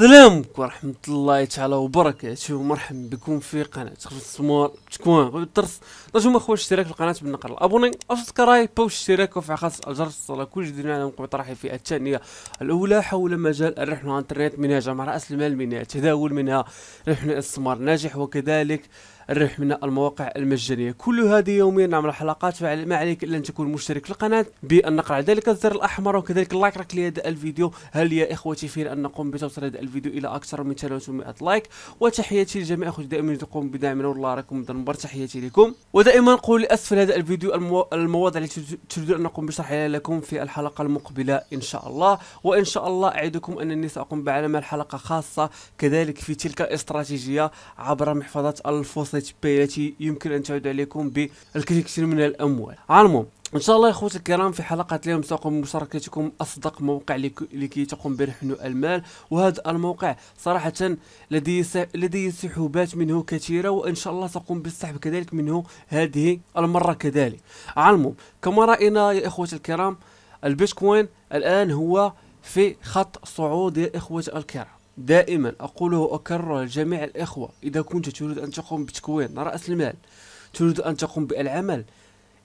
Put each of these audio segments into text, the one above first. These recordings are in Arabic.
السلام عليكم ورحمة الله تعالى وبركاته ومرحبا بكم في قناة خفت خصمور تكون قبل الدرس نجم اخوة اشتراك في القناة بالنقر الابوني او كراي او اشتراك وفعل خاص الجرس صلى كل جديد نعلم طرحي في الثانية الاولى حول مجال الرحلة الانترنت منها جمع رأس المال منها تداول منها رحلة السمار ناجح وكذلك الربح من المواقع المجانيه كل هذه يوميا نعمل حلقات ما عليك الا ان تكون مشترك في القناه بان نقرع ذلك الزر الاحمر وكذلك اللايك راك لهذا الفيديو هل يا اخوتي في ان نقوم بتوصيل هذا الفيديو الى اكثر من 300 لايك وتحياتي لجميع اخوتي دائما تقوم بدعمنا والله راكم مدمر تحياتي لكم ودائما نقول اسفل هذا الفيديو المو... المواضيع التي تريدون ان نقوم بشرحها لكم في الحلقه المقبله ان شاء الله وان شاء الله اعدكم انني ساقوم بعمل حلقه خاصه كذلك في تلك الاستراتيجيه عبر محفظه الفصل بي التي يمكن ان تعود عليكم بالكثير من الاموال عالمهم ان شاء الله اخوتي الكرام في حلقه اليوم ساقوم بمشاركتكم اصدق موقع لكي تقوم برهن المال وهذا الموقع صراحه لدي لدي سحوبات منه كثيره وان شاء الله ساقوم بالسحب كذلك منه هذه المره كذلك عالمهم كما راينا يا اخوتي الكرام البيتكوين الان هو في خط صعود يا اخوتي الكرام دائما أقوله وأكرره لجميع الإخوة إذا كنت تريد أن تقوم بتكوين رأس المال تريد أن تقوم بالعمل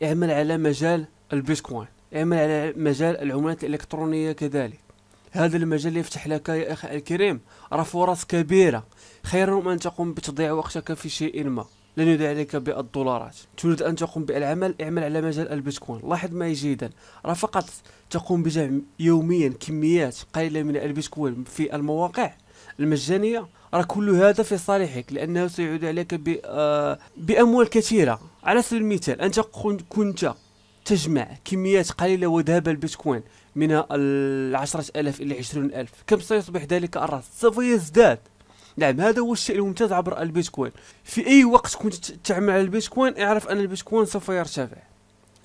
اعمل على مجال البيتكوين اعمل على مجال العملات الإلكترونية كذلك هذا المجال يفتح لك يا أخي الكريم راه فرص كبيرة خير من أن تقوم بتضيع وقتك في شيء ما لن يدع عليك بالدولارات تريد أن تقوم بالعمل اعمل على مجال البيتكوين لاحظ معي جيدا راه فقط تقوم بجمع يوميا كميات قليلة من البيتكوين في المواقع المجانيه راه كل هذا في صالحك لانه سيعود عليك آه، باموال كثيره على سبيل المثال انت كنت تجمع كميات قليله وذهب البيتكوين من العشرة ألف إلى عشرون ألف كم سيصبح ذلك الرصد سوف يزداد نعم هذا هو الشيء الممتاز عبر البيتكوين في أي وقت كنت تعمل على البيتكوين اعرف أن البيتكوين سوف يرتفع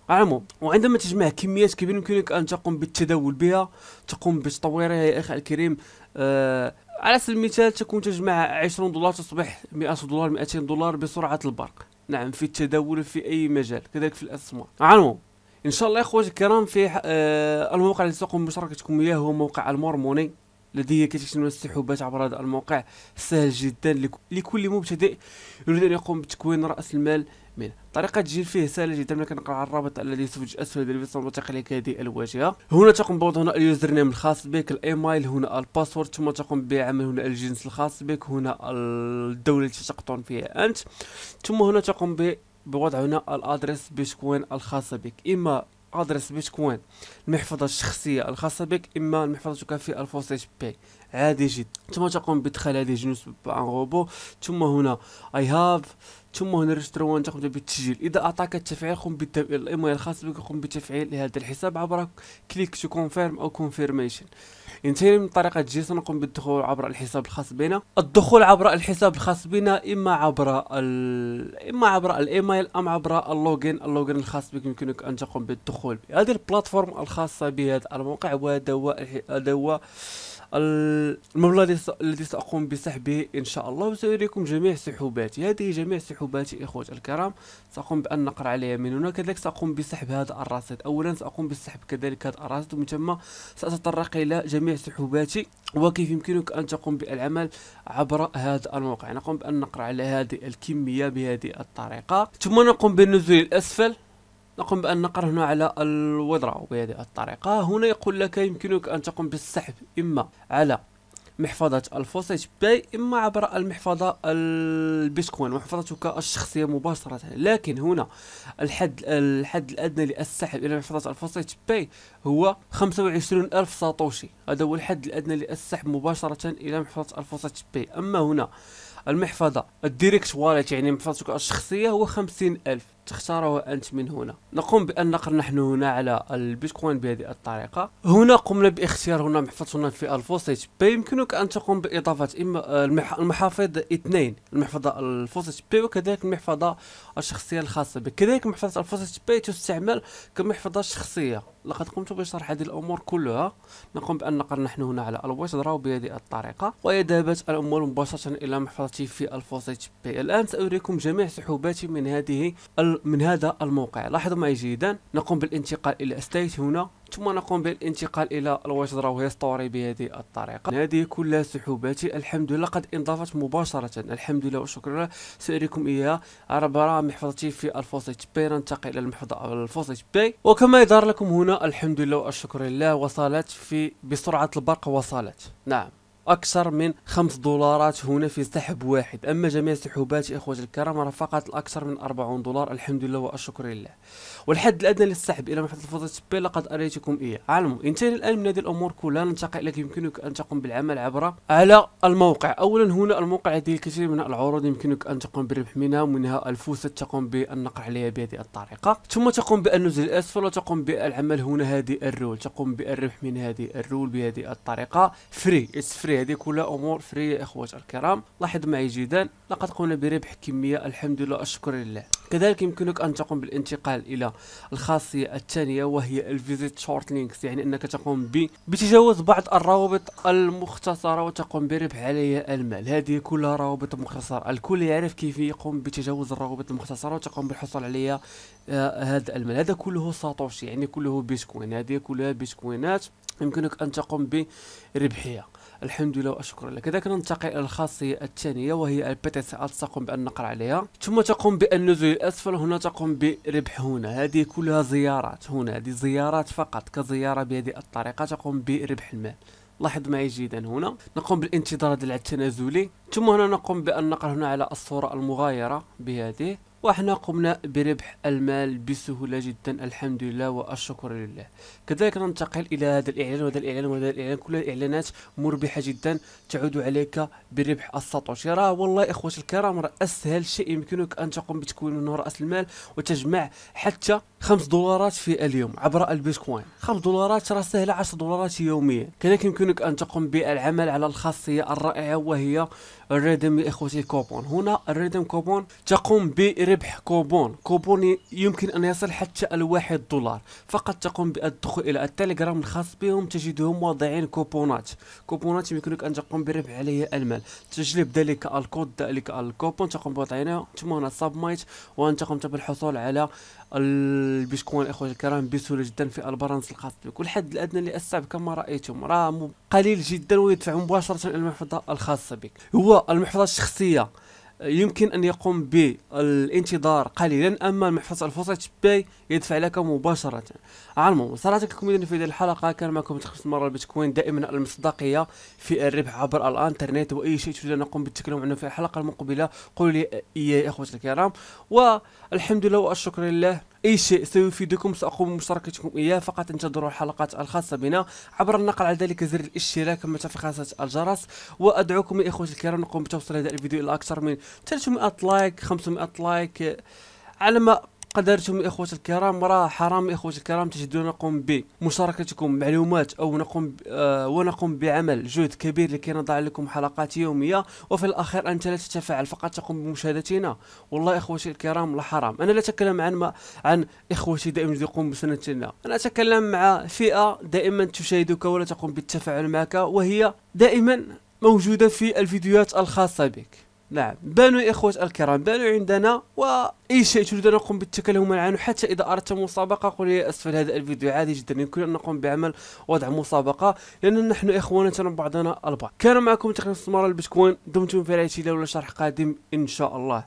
عمو وعندما تجمع كميات كبيرة يمكنك أن تقوم بالتداول بها تقوم بتطويرها يا أخي الكريم آه على سبيل المثال تكون تجمع 20 دولار تصبح 100 دولار 200 دولار بسرعه البرق نعم في التداول في اي مجال كذلك في الاستثمار عنو ان شاء الله اخواتي الكرام في آه، الموقع اللي سأقوم بمشاركتكم اياه وياه هو موقع المورموني لدي كتشكل من السحوبات عبر هذا الموقع سهل جدا لكل مبتدئ يريد ان يقوم بتكوين راس المال منه طريقة تسجيل فيه سهلة جدا ملي كنقرا على الرابط الذي سوف اسفل الفيديو سنلتقي لك هذه الواجهة هنا تقوم بوضع هنا اليوزر نيم الخاص بك الايميل هنا الباسورد ثم تقوم بعمل هنا الجنس الخاص بك هنا الدولة التي تقطن فيها انت ثم هنا تقوم بوضع هنا الادرس بيتكوين الخاصة بك اما ادرس بيتكوين المحفظه الشخصيه الخاصه بك اما المحفظه الفوس اتش بي عادي جدا ثم تقوم بادخال هذه الجنود عن روبو ثم هنا اي هاف ثم هنا ريستروان تقوم بالتسجيل اذا اعطاك التفعيل قم بالتفعيل الايميل الخاص بك قم بتفعيل هذا الحساب عبر كليك تو كونفيرم او كونفيرميشن انتهينا من طريقه جيسون نقوم بالدخول عبر الحساب الخاص بنا الدخول عبر الحساب الخاص بنا اما عبر ال... اما عبر الايميل ام عبر اللوجن اللوجن الخاص بك يمكنك ان تقوم بالدخول هذه البلاتفورم الخاصه بهذا الموقع وهذا هو هذا هو المبلغ الذي ساقوم بسحبه ان شاء الله وساريكم جميع سحوباتي هذه جميع سحوباتي اخوتي الكرام ساقوم بان نقرا عليها من هنا كذلك ساقوم بسحب هذا الرصيد اولا ساقوم بسحب كذلك هذا الرصيد ومن ثم ساتطرق الى جميع سحوباتي وكيف يمكنك ان تقوم بالعمل عبر هذا الموقع نقوم بان نقرا على هذه الكميه بهذه الطريقه ثم نقوم بالنزول الاسفل نقوم بأن نقر هنا على الوذرة بهذه الطريقة هنا يقول لك يمكنك أن تقوم بالسحب إما على محفظة الفوسيت باي إما عبر المحفظة البيتكوين محفظتك الشخصية مباشرة لكن هنا الحد الحد الأدنى للسحب إلى محفظة الفوسيت باي هو 25 ألف ساتوشي هذا هو الحد الأدنى للسحب مباشرة إلى محفظة الفوسيت باي أما هنا المحفظة الديريكت واليت يعني محفظتك الشخصية هو 50 ألف تختاره انت من هنا نقوم بان نقر نحن هنا على البيتكوين بهذه الطريقه هنا قمنا باختيار هنا محفظه هنا الفئه الفوسيت بي يمكنك ان تقوم باضافه اما المحافظ اثنين المحفظه الفوسيت بي وكذلك المحفظه الشخصيه الخاصه بك كذلك محفظه الفوسيت بي تستعمل كمحفظه شخصيه لقد قمت بشرح هذه الامور كلها نقوم بان نقر نحن هنا على الويتدرا بهذه الطريقه ويذهبت الامور مباشره الى محفظتي في الفوسيت بي الان ساريكم جميع سحوباتي من هذه من هذا الموقع لاحظوا معي جيدا نقوم بالانتقال الى ستيت هنا ثم نقوم بالانتقال الى الوجدرة وهي ستوري بهذه الطريقة هذه كلها سحوباتي الحمد لله قد انضافت مباشرة الحمد لله وشكرا لله سأريكم إياها عبر محفظتي في الفوسيت بي ننتقل إلى المحفظة الفوسيت بي وكما يظهر لكم هنا الحمد لله والشكر لله وصلت في بسرعة البرق وصلت نعم أكثر من 5 دولارات هنا في سحب واحد أما جميع السحوبات إخوتي الكرام راه فقط الأكثر من 40 دولار الحمد لله والشكر لله والحد الأدنى للسحب إلى محطة الفوز سبي لقد أريتكم إياه علموا انتهينا الآن من هذه الأمور كلها ننتقل لك يمكنك أن تقوم بالعمل عبر على الموقع أولا هنا الموقع لديه الكثير من العروض يمكنك أن تقوم بالربح منها ومنها الفوسة تقوم بالنقر عليها بهذه الطريقة ثم تقوم بالنزول الأسفل وتقوم بالعمل هنا هذه الرول تقوم بالربح من هذه الرول بهذه الطريقة فري اتس فري هذه كلها امور يا اخوات الكرام لاحظ معي جدًا لقد قمنا بربح كميه الحمد لله الشكر لله كذلك يمكنك ان تقوم بالانتقال الى الخاصيه الثانيه وهي الفيزيت شورت لينكس يعني انك تقوم ب بتجاوز بعض الروابط المختصره وتقوم بربح عليها المال هذه كلها روابط مختصره الكل يعرف كيف يقوم بتجاوز الروابط المختصره وتقوم بالحصول عليها آه هذا المال هذا كله ساتوشي يعني كله بيتكوين هذه كلها بيتكوينات يمكنك ان تقوم بربحها الحمد لله وشكرا لك كذلك ننتقل الى الخاصيه الثانيه وهي البي تي تقوم بان نقر عليها ثم تقوم بان الاسفل هنا تقوم بربح هنا هذه كلها زيارات هنا هذه زيارات فقط كزياره بهذه الطريقه تقوم بربح المال لاحظ معي جيدا هنا نقوم بالانتظار هذا التنازلي ثم هنا نقوم بان نقر هنا على الصوره المغايره بهذه وإحنا قمنا بربح المال بسهولة جدا الحمد لله والشكر لله كذلك ننتقل إلى هذا الإعلان وهذا الإعلان وهذا الإعلان كل الإعلانات مربحة جدا تعود عليك بربح الساتوشي راه والله إخوتي الكرام راه أسهل شيء يمكنك أن تقوم بتكوين منه رأس المال وتجمع حتى خمس دولارات في اليوم عبر البيتكوين خمس دولارات راه سهلة 10 دولارات يوميا كذلك يمكنك أن تقوم بالعمل على الخاصية الرائعة وهي الريدم يا إخوتي كوبون هنا الريدم كوبون تقوم بربح كوبون كوبون يمكن أن يصل حتى الواحد دولار فقط تقوم بالدخول إلى التليجرام الخاص بهم تجدهم واضعين كوبونات كوبونات يمكنك أن تقوم بربح عليها المال تجلب ذلك الكود ذلك الكوبون تقوم بوضعينه ثم هنا سبميت وأن تقوم بالحصول على باش الاخوه الكرام بسهوله جدا في البرانس الخاص بك والحد الادنى اسعب كما رايتم راه قليل جدا ويدفع مباشره المحفظه الخاصه بك هو المحفظه الشخصيه يمكن ان يقوم بالانتظار قليلا اما محفظه الفرصه باي يدفع لك مباشره على العموم صراحه لكم في هذه الحلقه كان معكم تخصص مرة البيتكوين دائما المصداقيه في الربح عبر الانترنت واي شيء تريد ان نقوم بالتكلم عنه في الحلقه المقبله قولوا لي يا اخوتي الكرام والحمد لله والشكر لله أي شيء سيفيدكم سأقوم بمشاركتكم إياه فقط انتظروا الحلقات الخاصة بنا عبر النقل على ذلك زر الاشتراك كما خاصه الجرس وأدعوكم يا إخوتي الكرام نقوم بتوصيل هذا الفيديو إلى أكثر من 300 لايك 500 لايك على ما قدرتم إخوة الكرام راه حرام إخوة الكرام تجدون نقوم بمشاركتكم معلومات أو نقوم آه ونقوم بعمل جهد كبير لكي نضع لكم حلقات يومية وفي الأخير أنت لا تتفاعل فقط تقوم بمشاهدتنا والله إخوتي الكرام لا حرام أنا لا أتكلم عن ما عن إخوتي دائما يقوم بسنتنا أنا أتكلم مع فئة دائما تشاهدك ولا تقوم بالتفاعل معك وهي دائما موجودة في الفيديوهات الخاصة بك نعم بانوا إخوة الكرام بانوا عندنا وأي شيء تريد أن نقوم بالتكلم عنه حتى إذا أردت مسابقة قولي أسفل هذا الفيديو عادي جدا يمكن أن نقوم بعمل وضع مسابقة لأن نحن ترى بعضنا البعض كان معكم تقنية استثمار البيتكوين دمتم في رعاية الله شرح قادم إن شاء الله